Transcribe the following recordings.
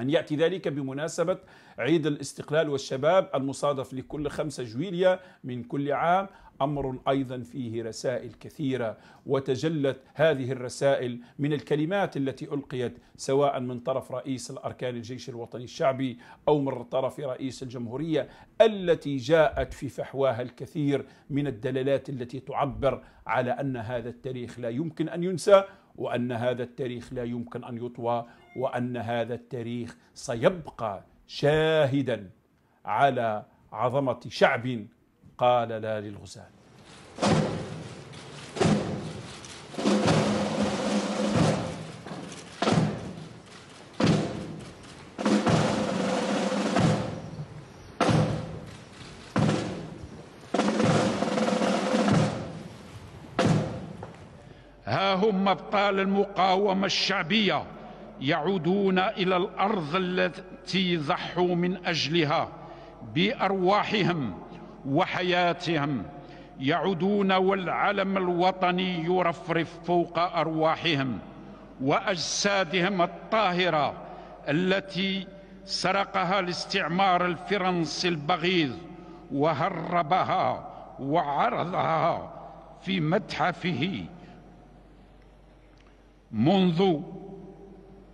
أن يأتي ذلك بمناسبة عيد الاستقلال والشباب المصادف لكل خمسة جويلية من كل عام أمر أيضا فيه رسائل كثيرة وتجلت هذه الرسائل من الكلمات التي ألقيت سواء من طرف رئيس الأركان الجيش الوطني الشعبي أو من طرف رئيس الجمهورية التي جاءت في فحواها الكثير من الدلالات التي تعبر على أن هذا التاريخ لا يمكن أن ينسى وان هذا التاريخ لا يمكن ان يطوى وان هذا التاريخ سيبقى شاهدا على عظمه شعب قال لا للغزاه ها هم أبطال المقاومة الشعبية يعودون إلى الأرض التي ضحوا من أجلها بأرواحهم وحياتهم يعودون والعلم الوطني يرفرف فوق أرواحهم وأجسادهم الطاهرة التي سرقها الاستعمار الفرنسي البغيض وهربها وعرضها في متحفه منذ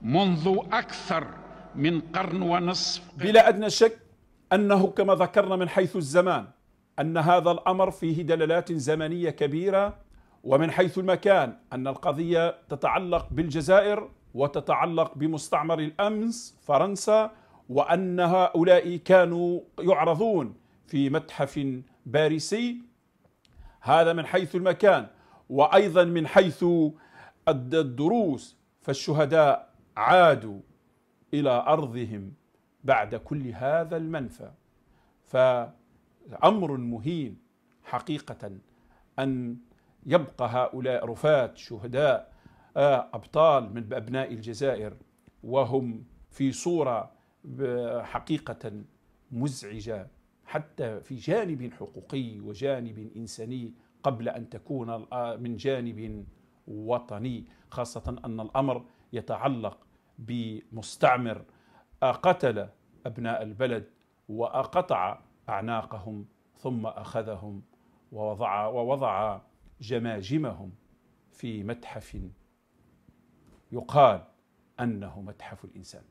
منذ أكثر من قرن ونصف بلا أدنى شك أنه كما ذكرنا من حيث الزمان أن هذا الأمر فيه دلالات زمنية كبيرة ومن حيث المكان أن القضية تتعلق بالجزائر وتتعلق بمستعمر الأمس فرنسا وأن هؤلاء كانوا يعرضون في متحف باريسي هذا من حيث المكان وأيضا من حيث الدروس فالشهداء عادوا إلى أرضهم بعد كل هذا المنفى فأمر مهين حقيقة أن يبقى هؤلاء رفاة شهداء آه، أبطال من أبناء الجزائر وهم في صورة آه، حقيقة مزعجة حتى في جانب حقوقي وجانب إنساني قبل أن تكون آه، من جانب وطني خاصة أن الأمر يتعلق بمستعمر قتل أبناء البلد وأقطع أعناقهم ثم أخذهم ووضع, ووضع جماجمهم في متحف يقال أنه متحف الإنسان